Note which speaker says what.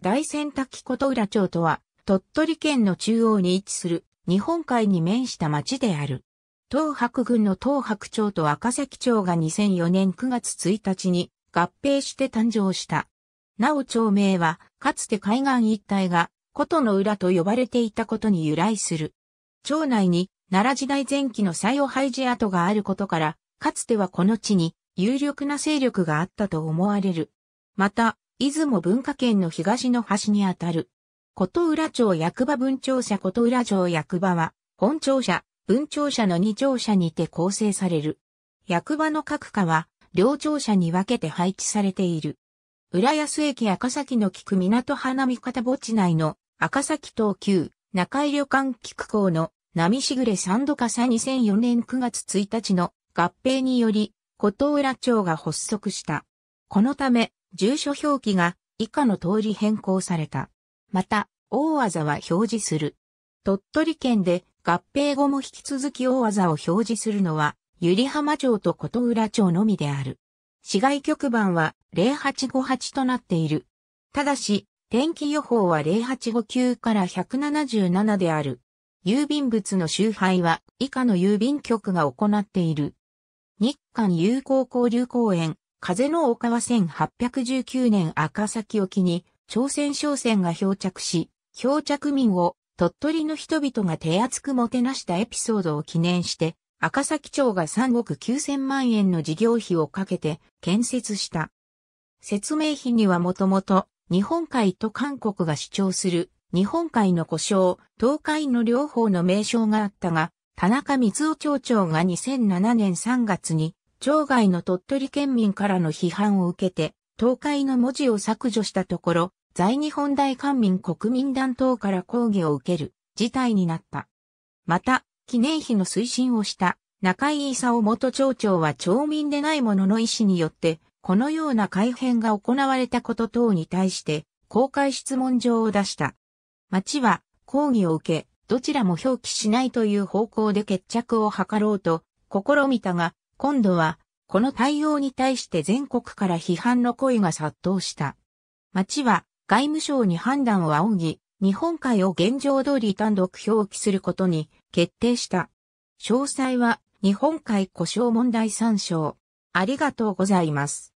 Speaker 1: 大仙滝琴浦町とは、鳥取県の中央に位置する日本海に面した町である。東白郡の東白町と赤崎町が2004年9月1日に合併して誕生した。なお町名は、かつて海岸一帯が琴の浦と呼ばれていたことに由来する。町内に奈良時代前期の西尾廃寺跡があることから、かつてはこの地に有力な勢力があったと思われる。また、出雲文化圏の東の端にあたる。琴浦町役場分庁舎琴浦町役場は、本庁舎、分庁舎の二庁舎にて構成される。役場の各課は、両庁舎に分けて配置されている。浦安駅赤崎の菊港花見方墓地内の赤崎東急中井旅館菊港の波しぐれ三度笠2004年9月1日の合併により、琴浦町が発足した。このため、住所表記が以下の通り変更された。また、大技は表示する。鳥取県で合併後も引き続き大技を表示するのは、ゆり浜町と琴浦町のみである。市外局番は0858となっている。ただし、天気予報は0859から177である。郵便物の集配は以下の郵便局が行っている。日韓友好交流公園、風の丘は1819年赤崎沖に朝鮮商船が漂着し、漂着民を鳥取の人々が手厚くもてなしたエピソードを記念して、赤崎町が3億9000万円の事業費をかけて建設した。説明費にはもともと日本海と韓国が主張する日本海の故障、東海の両方の名称があったが、田中光雄町長が2007年3月に町外の鳥取県民からの批判を受けて、東海の文字を削除したところ、在日本大官民国民団等から抗議を受ける事態になった。また、記念碑の推進をした中井勲元町長は町民でない者の意思によって、このような改変が行われたこと等に対して、公開質問状を出した。町は抗議を受け、どちらも表記しないという方向で決着を図ろうと試みたが、今度は、この対応に対して全国から批判の声が殺到した。町は外務省に判断を仰ぎ、日本海を現状通り単独表記することに決定した。詳細は日本海故障問題参照。ありがとうございます。